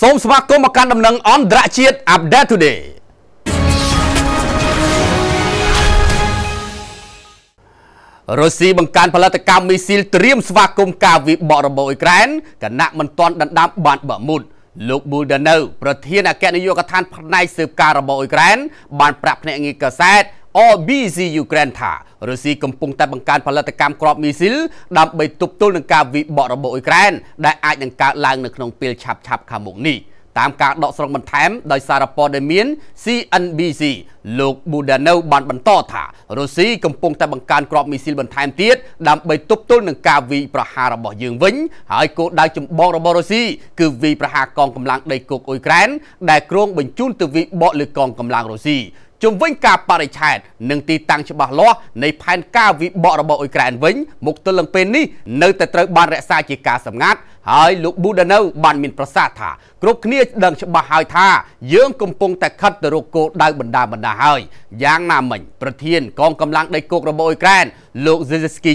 សូមស្វាគមន៍មកកាន់ដំណឹងអន្តរជាតិ Update Today រុស្ស៊ីបង្កើនផលិតកម្មមីស៊ីលត្រៀមស្វាគមន៍ការវាយបករបបអ៊ុយក្រែនគណៈមិនទាន់ដណ្ដើមបានបាមុតលោក Buldano ប្រធានអគ្គនាយកដ្ឋានផ្នែកស៊ើបការរបស់អ៊ុយក្រែនបានប្រាប់ភ្នាក់ងារកាសែត RBC Ukraine ថារុស្ស៊ីកំពុងតែបង្កើនផលិតកម្មគ្រាប់មីស៊ីល ដើម្បីទប់ទល់នឹងការវិបត្តិរបស់អ៊ុយក្រែនដែលអាចនឹងកើតឡើងនៅក្នុងពេលឆាប់ៗខាងមុខនេះតាមការដកស្រង់បន្ថែមដោយសារព័ត៌មាន CNBC លោក Budano បានបន្តថារុស្ស៊ីកំពុងតែបង្កើនគ្រាប់មីស៊ីលបន្ថែមទៀតដើម្បីទប់ទល់នឹងការវាយប្រហាររបស់យើងវិញ ហើយគោលដៅចម្បងរបស់រុស្ស៊ីគឺវាយប្រហារកងកម្លាំងដីគោកអ៊ុយក្រែនដែលគ្រងបញ្ជូនទៅវាយបកលើកងកម្លាំងរុស្ស៊ីជំវិញការបរិឆេទនិងទីតាំងច្បាស់លាស់នៃផែនការវិបករបស់អ៊ុយក្រែនវិញមកទល់នឹងពេលនេះនៅតែត្រូវបានរក្សាជាការសម្ងាត់ហើយលោកប៊ូដានៅបាន មានប្រសាសន៍ថា គ្រប់គ្នាដឹងច្បាស់ហើយថាយើងកំពុងតែខិតទៅរកគោលដៅបណ្ដាបណ្ដាហើយយ៉ាងណាមិញប្រធាន កងកម្លាំងដីគោករបស់អ៊ុយក្រែនលោក Zelensky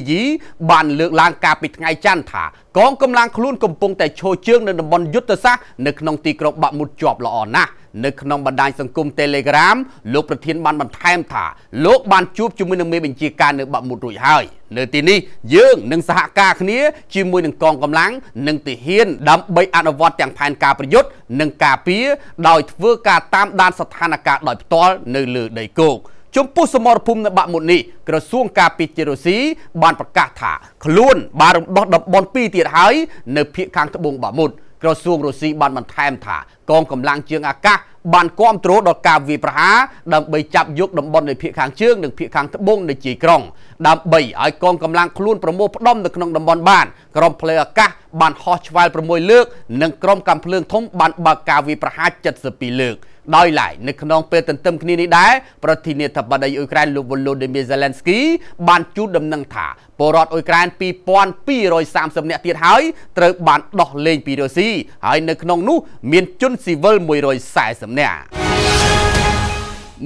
បានលើកឡើងការពីថ្ងៃច័ន្ទថាកងកម្លាំងខ្លួនកំពុងតែឈរជើង នៅតំបន់យុទ្ធសាស្ត្រនៅក្នុងទីក្រុងបាក់មុតជាប់ល្អណាស់នៅក្នុងបណ្ដាញសង្គម Telegram លោកប្រធាន បានបន្ថែមថាលោកបានជួបជាមួយនឹងមេបញ្ជាការនៅបាក់មុតរួចហើយ។នៅទីនេះយើងនឹងសហការគ្នា ជាមួយនឹងកងកម្លាំងនិងទាហានដើម្បីអនុវត្តទាំងផែនការប្រយុទ្ធនិងការពារដោយធ្វើការតាមដានស្ថានភាពដោយផ្ទាល់នៅលើដីគោកចំពោះសមរភូមិនៅបាក់មុននេះក្រសួងការពារជាតិរុស្ស៊ីបានប្រកាសថា ខ្លួន បានរំដោះតំបន់2ទៀតហើយនៅភូមិខាងត្បូងបាមុតក្រសួងរុស្ស៊ីបានបន្ថែមថា កងកម្លាំងជើងអាកាសបានគ្រប់គ្រងដល់ការវាយប្រហារដើម្បីចាប់យកតំបន់នៃភៀកខាងជើង និងភៀកខាងត្បូងនៃជាយក្រុងដើម្បីឲ្យកងកម្លាំងខ្លួនប្រមូលផ្ដុំនៅក្នុងតំបន់បានក្រុមផ្លេអាកាសបានហោះឆ្វែល6លើក និងក្រុមកាំភ្លើងធំបានបើកការវាយប្រហារ72លើក។ដោយឡែកនៅក្នុងពេលទន្ទឹមគ្នានេះដែរប្រធានាធិបតីអ៊ុយក្រែនលោកវ៉ូឡូឌីមៀហ្សេឡែនស្គីបានជូនដំណឹងថាពលរដ្ឋអ៊ុយក្រែន2230នាក់ទៀតហើយត្រូវបានដោះលែងពីរុស្ស៊ីហើយ នៅក្នុងនោះ មានជនស៊ីវិល140នាក់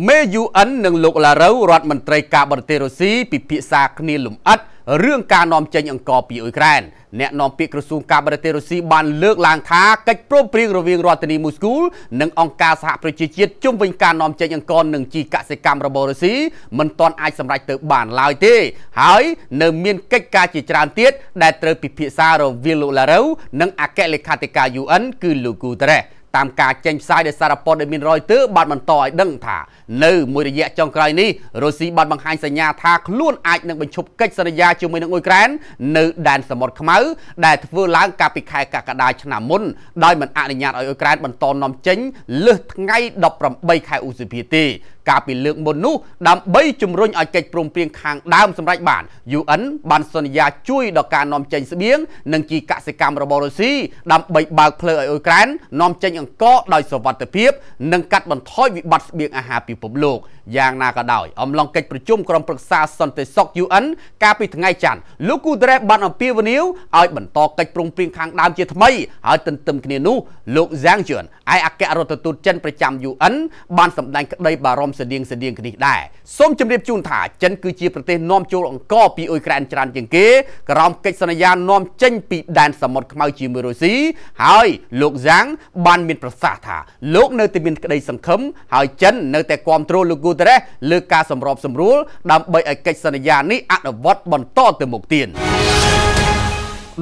មេ UN និងលោកឡារូវរដ្ឋមន្ត្រីការបរទេសរុស្ស៊ីពិភាក្សាគ្នាលំអិតរឿងការនាំចេញអង្ករពីអ៊ុយក្រែនអ្នកនាំពាក្យក្រសួងការបរទេសរុស្ស៊ីបានលើកឡើងថាកិច្ចព្រមព្រៀងរវាងរដ្ឋាភិបាលមូស្គូនិងអង្គការសហប្រជាជាតិជុំវិញការនាំចេញអង្ករនិងជីកសិកម្មរបស់រុស្ស៊ីមិនទាន់អាចសម្រេចទៅបានឡើយទេហើយនៅមានកិច្ចការជាច្រើនទៀតដែលត្រូវពិភាក្សារវាងលោកឡារ៉ូវនិងអគ្គលេខាធិការ UN គឺលោកគូតរ៉េសតាមការចេញផ្សាយដោយសារពតដែលមានរយទើបានបន្តឲ្យដឹងថានៅមួយរយៈចុងក្រោយនេះរុស្ស៊ីបានបង្ហាញសញ្ញាថាខ្លួនអាចនឹងបញ្ឈប់កិច្ចសន្យាជាមួយនឹងអ៊ុយក្រែននៅដែនសមុទ្រខ្មៅ ដែលធ្វើឡើង កាលពីខែកក្កដាឆ្នាំមុនដោយមិនអនុញ្ញាតឲ្យអ៊ុយក្រែនបន្តនាំចេញលើសថ្ងៃ18ខែឧសភាទេកាលពីលើកមុននោះដើម្បីជំរុញឲ្យកិច្ចព្រមព្រៀងខាងដើមសម្រេចបាន UN បានសន្យាជួយដល់ការនាំចេញស្បៀងនិងជីកសិកម្មរបស់រុស្ស៊ីដើម្បីបើកផ្លូវឲ្យអ៊ុយក្រែននាំចេញអង្ករដោយសវត្ថិភាពនិងកាត់បន្ថយវិបត្តិស្បៀងអាហារពិភពលោកយ៉ាងណាក៏ដោយអំឡុងកិច្ចប្រជុំក្រុមប្រឹក្សាសន្តិសុខ UN កាលពីថ្ងៃច័ន្ទលោកគូដរ៉េបានអំពាវនាវឲ្យបន្តកិច្ចព្រមព្រៀងខាងដើមជាថ្មីហើយទន្ទឹមគ្នានោះលោក Zhang Jun ឯអគ្គរដ្ឋទូតចិនប្រចាំ UN បានសម្ដែងក្តីបារម្ភស្តៀងស្តៀងគ្នាដែរសូមជម្រាបជូនថាចិនគឺជាប្រទេសនាំចូលអង្គរពីអ៊ុយក្រែនច្រើន ជាងគេក្រោមកិច្ចសន្យានាំចេញពីដែនសមុទ្រខ្មៅជាមួយរុស្ស៊ីហើយ លោកហ្សាំងបានមានប្រសាសន៍ថាលោកនៅតែមានក្តីសង្ឃឹមហើយចិននៅតែគ្រប់គ្រងលោកគូតរ៉េសលើការសម្របសម្រួលដើម្បីឲ្យកិច្ចសន្យានេះអនុវត្តបន្តទៅមុខទៀត។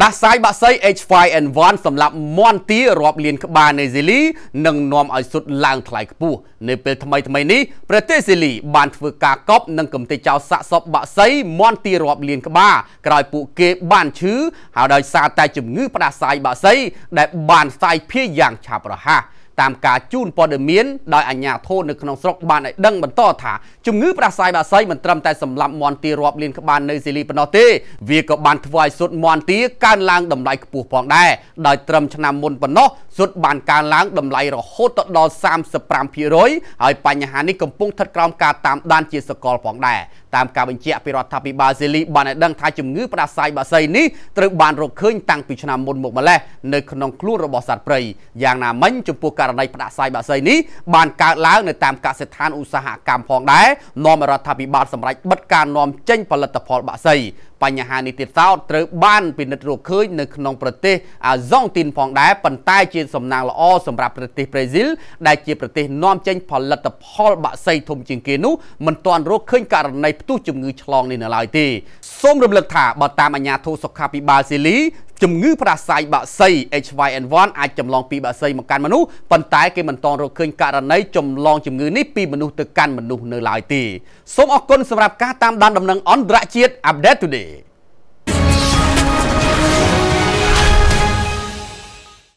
ដាសាយបាក់សី H5N1 សម្រាប់មន់ទារាប់លានក្បាលនៃសេលីនិងនាំឲ្យសុទ្ធឡើងថ្លៃខ្ពស់នៅពេលថ្មីថ្មីនេះប្រទេសសេលីបានធ្វើការកប់និងកំទេចចោលសាកសពបាក់សីមន់ទារាប់លានក្បាលក្រោយពួកគេបានឈឺហើយដោយសារតែជំងឺផ្ដាសាយបាក់សីដែលបានសាយភាយយ៉ាងឆាប់រហ័សតាមការជូនព័ត៌មានដោយអាជ្ញាធរនៅក្នុងស្រុកបានឲ្យដឹងបន្តថាជំងឺផ្ដាសាយបាសីមិនត្រឹមតែសម្លាប់មន្តីរាប់លានក្បាលនៅសេរីប៉ុណ្ណោះទេវាក៏បានធ្វើឲ្យសុទ្ធមន្តីកើនឡើងតម្លៃខ្ពស់ផងដែរដោយត្រឹមឆ្នាំមុនប៉ុណ្ណោះសុទ្ធបានកើនឡើងតម្លៃរហូតទៅដល់35%ហើយបញ្ហានេះកំពុងស្ថិតក្រោមការតាមដានជាសកលផងដែរតាមការបញ្ជាក់ពីរដ្ឋាភិបាលសេលីបានឲ្យដឹងថាជំងឺផ្ដាសាយបាក់សីនេះត្រូវបានរកឃើញតាំងពីឆ្នាំមុនមកម្ល៉េះនៅក្នុងខ្លួនរបស់សត្វព្រៃយ៉ាងណាមិញចំពោះករណីផ្ដាសាយបាក់សីនេះបានកើតឡើងនៅតាមកសិដ្ឋានឧស្សាហកម្មផងដែរនាំរដ្ឋាភិបាលសម្រេចបិទការនាំចេញផលិតផលបាក់សីបញ្ហានេះទៀតសោតត្រូវបានពិនិត្យរកឃើញនៅក្នុងប្រទេសអាហ្សង់ទីនផងដែរប៉ុន្តែជាសំណាងល្អសម្រាប់ប្រទេសប្រេស៊ីលដែលជាប្រទេសនាំចេញផលិតផលបាក់សីធំជាងគេនោះមិនទាន់រកឃើញករណីផ្ទុះជំងឺឆ្លងនេះនៅឡើយទេសូមរំលឹកថាបើតាមអាជ្ញាធរសុខាភិបាលស៊ីលីជំងឺផ្ដាសាយបាក់សី H5N1 អាចចម្លងពីបាក់សីមកកាន់មនុស្សប៉ុន្តែគេមិនតន់រកឃើញករណីចម្លងជំងឺនេះពីមនុស្សទៅកាន់មនុស្សនៅឡើយទេសូមអរគុណសម្រាប់ការតាមដានដំណឹងអន្តរជាតិ Update Today